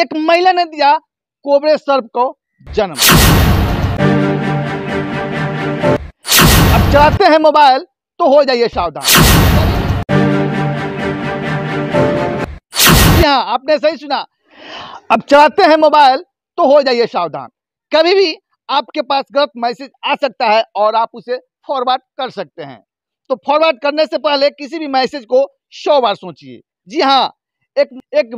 एक महिला ने दिया कोबरे सर्प को जन्म अब चलाते हैं मोबाइल तो हो जाइए सावधान हाँ आपने सही सुना अब चलाते हैं मोबाइल तो हो जाइए सावधान कभी भी आपके पास गलत मैसेज आ सकता है और आप उसे फॉरवर्ड कर सकते हैं तो फॉरवर्ड करने से पहले किसी भी मैसेज को सौ बार सोचिए जी हाँ एक एक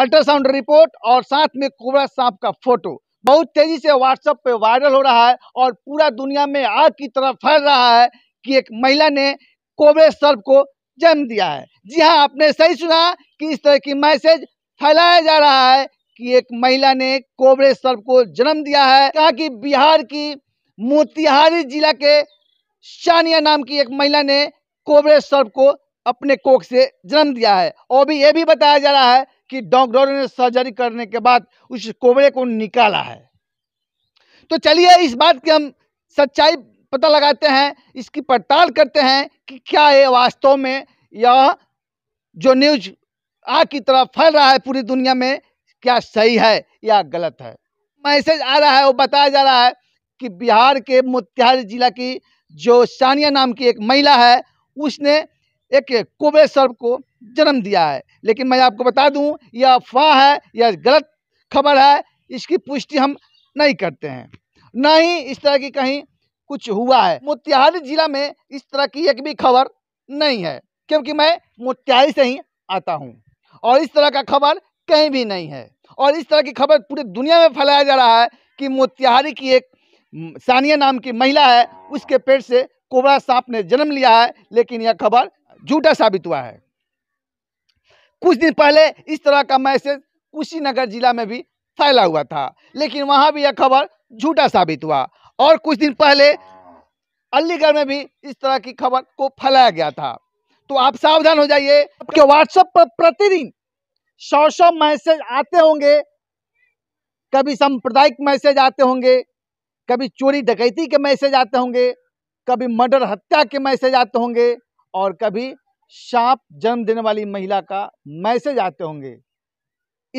अल्ट्रासाउंड रिपोर्ट और साथ में कोबरा सांप का फोटो बहुत तेजी से व्हाट्सएप पे वायरल हो रहा है और पूरा दुनिया में आग की तरह फैल रहा है कि एक महिला ने कोबरे सर्प को जन्म दिया है जी हाँ आपने सही सुना कि इस तरह की मैसेज फैलाया जा रहा है कि एक महिला ने कोबरे सर्प को जन्म दिया है कहा कि बिहार की मोतिहारी जिला के शानिया नाम की एक महिला ने कोबरे सर्प को अपने कोख से जन्म दिया है और भी ये भी बताया जा रहा है कि डॉक्टरों ने सर्जरी करने के बाद उस कोबरे को निकाला है तो चलिए इस बात की हम सच्चाई पता लगाते हैं इसकी पड़ताल करते हैं कि क्या ये वास्तव में यह जो न्यूज आ की तरह फैल रहा है पूरी दुनिया में क्या सही है या गलत है मैसेज आ रहा है वो बताया जा रहा है कि बिहार के मोतिहारी जिला की जो सानिया नाम की एक महिला है उसने एक कोबे सर्प को जन्म दिया है लेकिन मैं आपको बता दूं यह अफवाह है यह गलत खबर है इसकी पुष्टि हम नहीं करते हैं ना ही इस तरह की कहीं कुछ हुआ है मोतिहारी जिला में इस तरह की एक भी खबर नहीं है क्योंकि मैं मोतिहारी से ही आता हूँ और इस तरह का खबर कहीं भी नहीं है और इस तरह की खबर पूरी दुनिया में फैलाया जा रहा है कि मोतिहारी की एक सानिया नाम की महिला है उसके पेट से कोबरा सांप ने जन्म लिया है लेकिन यह खबर झूठा साबित हुआ है कुछ दिन पहले इस तरह का मैसेज कुशीनगर जिला में भी फैला हुआ था लेकिन वहाँ भी यह खबर झूठा साबित हुआ और कुछ दिन पहले अलीगढ़ में भी इस तरह की खबर को फैलाया गया था तो आप सावधान हो जाइए आपके व्हाट्सएप पर प्रतिदिन सौ सौ मैसेज आते होंगे कभी सांप्रदायिक मैसेज आते होंगे कभी चोरी डकैती के मैसेज आते होंगे कभी मर्डर हत्या के मैसेज आते होंगे और कभी साप जन्म देने वाली महिला का मैसेज आते होंगे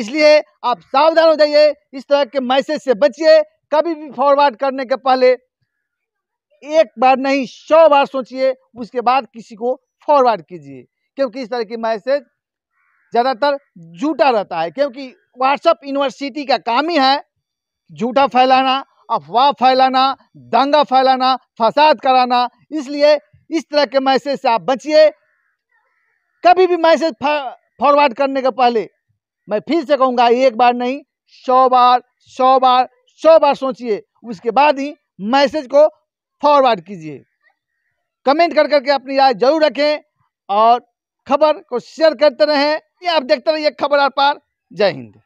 इसलिए आप सावधान हो जाइए इस तरह के मैसेज से बचिए कभी भी फॉरवर्ड करने के पहले एक बार नहीं सौ बार सोचिए उसके बाद किसी को फॉरवर्ड कीजिए क्योंकि इस तरह की मैसेज ज़्यादातर झूठा रहता है क्योंकि व्हाट्सअप यूनिवर्सिटी का काम ही है झूठा फैलाना अफवाह फैलाना दंगा फैलाना फसाद कराना इसलिए इस तरह के मैसेज से आप बचिए कभी भी मैसेज फॉरवर्ड करने के पहले मैं फिर से कहूँगा एक बार नहीं सौ बार सौ बार सौ बार सोचिए उसके बाद ही मैसेज को फॉरवर्ड कीजिए कमेंट कर करके अपनी राय जरूर रखें और खबर को शेयर करते रहें ये आप देखते रहिए खबर आर पार जय हिंद